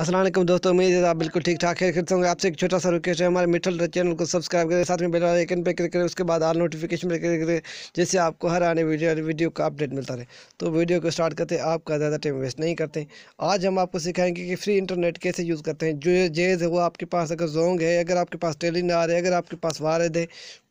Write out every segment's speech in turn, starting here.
असलम दोस्तों उम्मीद है आप बिल्कुल ठीक ठाक है करता हूँ आपसे एक छोटा सा रिक्वेस्ट है हमारे मिठल चैनल को सब्सक्राइब करें साथ में बेल आइकन पे क्लिक करें उसके बाद आल नोटिफिकेशन पर क्लिक करें जिससे आपको हर आने वीडियो वीडियो का अपडेट मिलता रहे तो वीडियो को स्टार्ट करते हैं आपका ज़्यादा टाइम वेस्ट नहीं करते आज हम आपको सिखाएंगे कि फ्री इंटरनेट कैसे यूज़ करते हैं जो जेज़ है वो आपके पास अगर जोंग है अगर आपके पास रहा है अगर आपके पास वारद है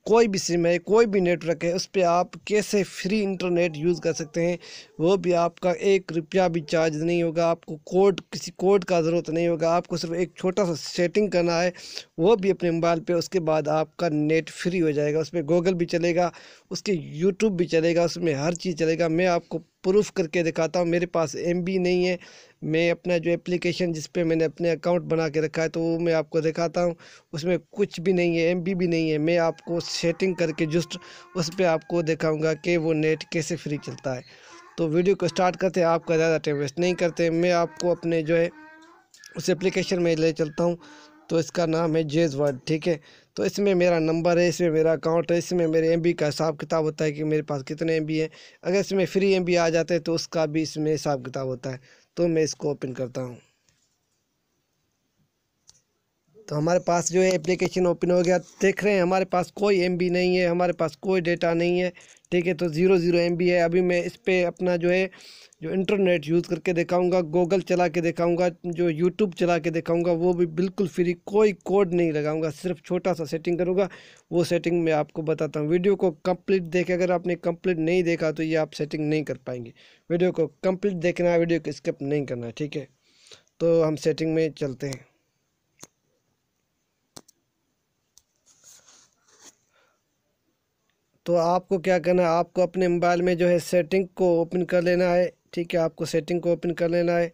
कोई भी सिम है कोई भी नेटवर्क है उस पर आप कैसे फ्री इंटरनेट यूज़ कर सकते हैं वो भी आपका एक रुपया भी चार्ज नहीं होगा आपको कोड किसी कोड का ज़रूरत नहीं होगा आपको सिर्फ एक छोटा सा सेटिंग करना है वो भी अपने मोबाइल पे उसके बाद आपका नेट फ्री हो जाएगा उसमें गूगल भी चलेगा उसके यूट्यूब भी चलेगा उसमें हर चीज़ चलेगा मैं आपको प्रूफ करके दिखाता हूँ मेरे पास एम नहीं है मैं अपना जो एप्लीकेशन जिस पे मैंने अपने अकाउंट बना के रखा है तो वो मैं आपको दिखाता हूँ उसमें कुछ भी नहीं है एम भी नहीं है मैं आपको सेटिंग करके जस्ट उस पर आपको दिखाऊँगा कि वो नेट कैसे फ्री चलता है तो वीडियो को स्टार्ट करते हैं आपका ज़्यादा टाइम वेस्ट नहीं करते मैं आपको अपने जो है उस एप्लीकेशन में ले चलता हूँ तो इसका नाम है जेज वर्ड ठीक है तो इसमें मेरा नंबर है इसमें मेरा अकाउंट है इसमें मेरे एम का हिसाब किताब होता है कि मेरे पास कितने एम है अगर इसमें फ्री एम आ जाते हैं तो उसका भी इसमें हिसाब किताब होता है तो मैं इसको ओपन करता हूँ तो हमारे पास जो है एप्लीकेशन ओपन हो गया देख रहे हैं हमारे पास कोई एम नहीं है हमारे पास कोई डेटा नहीं है ठीक है तो ज़ीरो ज़ीरो एम है अभी मैं इस पर अपना जो है जो इंटरनेट यूज़ करके दिखाऊंगा गूगल चला के दिखाऊंगा जो यूट्यूब चला के दिखाऊंगा वो भी बिल्कुल फ्री कोई कोड नहीं लगाऊंगा सिर्फ छोटा सा सेटिंग करूँगा वो सेटिंग मैं आपको बताता हूँ वीडियो को कंप्लीट देखे अगर आपने कंप्लीट नहीं देखा तो ये आप सेटिंग नहीं कर पाएंगे वीडियो को कम्प्लीट देखना है वीडियो को स्किप नहीं करना है ठीक है तो हम सेटिंग में चलते हैं तो आपको क्या करना है आपको अपने मोबाइल में जो है सेटिंग को ओपन कर लेना है ठीक है आपको सेटिंग को ओपन कर लेना है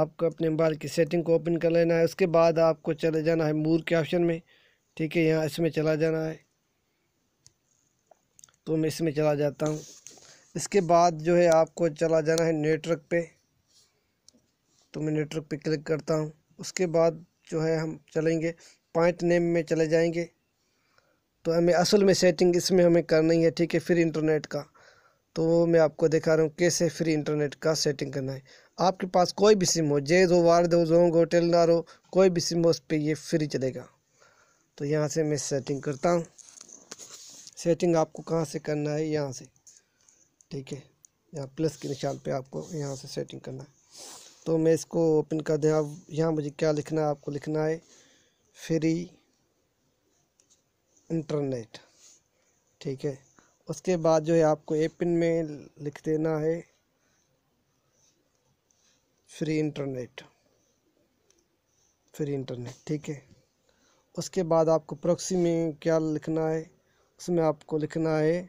आपको अपने मोबाइल की सेटिंग को ओपन कर लेना है उसके बाद आपको चले जाना है मूर के ऑप्शन में ठीक है यहाँ इसमें चला जाना है तो मैं इसमें चला जाता हूँ इसके बाद जो है आपको चला जाना है नेटवर्क पे तो मैं नेटवर्क पे क्लिक करता हूँ उसके बाद जो है हम चलेंगे पॉइंट नेम में चले जाएंगे तो हमें असल में सेटिंग इसमें हमें करनी है ठीक है फ्री इंटरनेट का तो मैं आपको दिखा रहा हूँ कैसे फ्री इंटरनेट का सेटिंग करना है आपके पास कोई भी सिम हो जेज हो वार्ड हो जोंग हो टेलनार हो कोई भी सिम हो उस पर ये फ्री चलेगा तो यहाँ से मैं सेटिंग करता हूँ सेटिंग आपको कहाँ से करना है यहाँ से ठीक है यहाँ प्लस के निशान पे आपको यहाँ से सेटिंग करना है तो मैं इसको ओपन कर दें अब यहाँ मुझे क्या लिखना है आपको लिखना है फ्री इंटरनेट ठीक है उसके बाद जो है आपको ए पिन में लिख देना है फ्री इंटरनेट फ्री इंटरनेट ठीक है उसके बाद आपको प्रॉक्सी में क्या लिखना है उसमें आपको लिखना है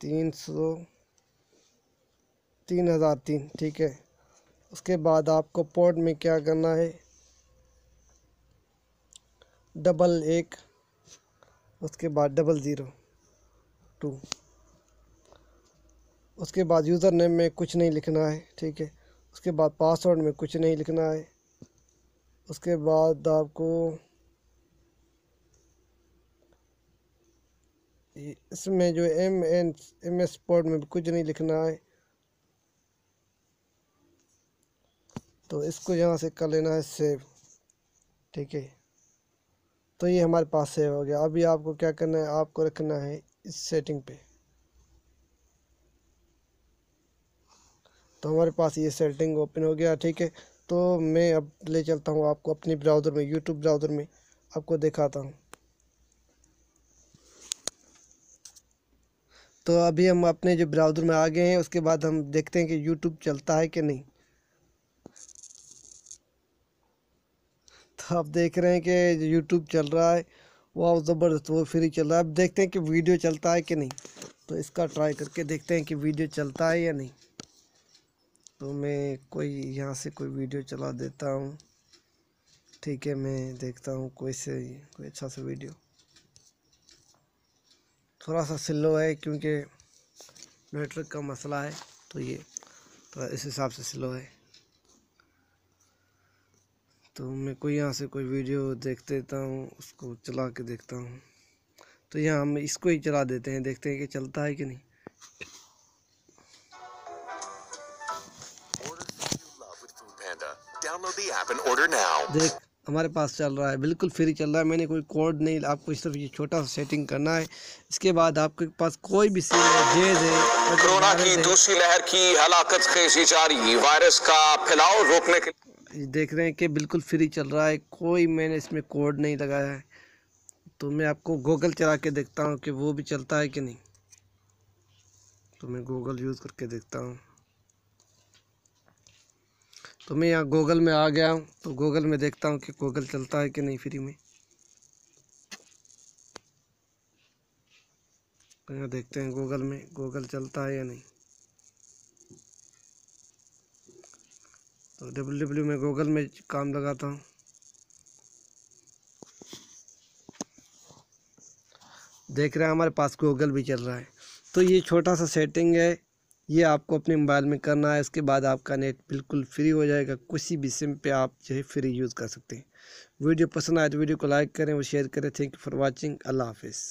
तीन सौ तीन हज़ार तीन ठीक है उसके बाद आपको पोर्ट में क्या करना है डबल एक उसके बाद डबल ज़ीरो टू उसके बाद यूज़र नेम में कुछ नहीं लिखना है ठीक है उसके बाद पासवर्ड में कुछ नहीं लिखना है उसके बाद आपको इसमें जो M N M S port में कुछ नहीं लिखना है तो इसको यहाँ से कर लेना है सेव ठीक है तो ये हमारे पास सेव हो गया अभी आपको क्या करना है आपको रखना है इस सेटिंग पे तो हमारे पास ये सेटिंग ओपन हो गया ठीक है तो मैं अब ले चलता हूँ आपको अपने ब्राउज़र में यूट्यूब ब्राउज़र में आपको दिखाता हूँ तो अभी हम अपने जो ब्राउज़र में आ गए हैं उसके बाद हम देखते हैं कि यूट्यूब चलता है कि नहीं आप देख रहे हैं कि यूट्यूब चल रहा है वह ज़बरदस्त वो फ्री चल रहा है अब देखते हैं कि वीडियो चलता है कि नहीं तो इसका ट्राई करके देखते हैं कि वीडियो चलता है या नहीं तो मैं कोई यहाँ से कोई वीडियो चला देता हूँ ठीक है मैं देखता हूँ कोई से कोई अच्छा सा वीडियो थोड़ा सा स्लो है क्योंकि नेटवर्क का मसला है तो ये थोड़ा इस हिसाब से स्लो है तो मैं कोई यहाँ से कोई वीडियो देख देता हूँ उसको चला के देखता हूँ तो यहाँ हम इसको ही चला देते हैं देखते हैं कि चलता है कि नहीं देख हमारे पास चल रहा है बिल्कुल फ्री चल रहा है मैंने कोई कोड नहीं आपको सिर्फ ये छोटा सा सेटिंग करना है इसके बाद आपके पास कोई भी सीन है जेज है कोरोना की दूसरी लहर की हलाकत खेसी वायरस का फैलाव रोकने के देख रहे हैं कि बिल्कुल फ्री चल रहा है कोई मैंने इसमें कोड नहीं लगाया है तो मैं आपको गूगल चला के देखता हूँ कि वो भी चलता है कि नहीं तो मैं गूगल यूज़ करके देखता हूँ तो मैं यहाँ गूगल में आ गया हूँ तो गूगल में देखता हूँ कि गूगल चलता है कि नहीं फ्री में तो यहाँ देखते हैं गूगल में गूगल चलता है या नहीं तो डब्ल्यू डब्ल्यू में गूगल में काम लगाता हूँ देख रहे हैं हमारे पास गूगल भी चल रहा है तो ये छोटा सा सेटिंग है ये आपको अपने मोबाइल में करना है इसके बाद आपका नेट बिल्कुल फ्री हो जाएगा किसी भी सिम पे आप जो है फ्री यूज़ कर सकते हैं वीडियो पसंद आए तो वीडियो को लाइक करें और शेयर करें थैंक यू फॉर वाचिंग अल्लाह हाफिज़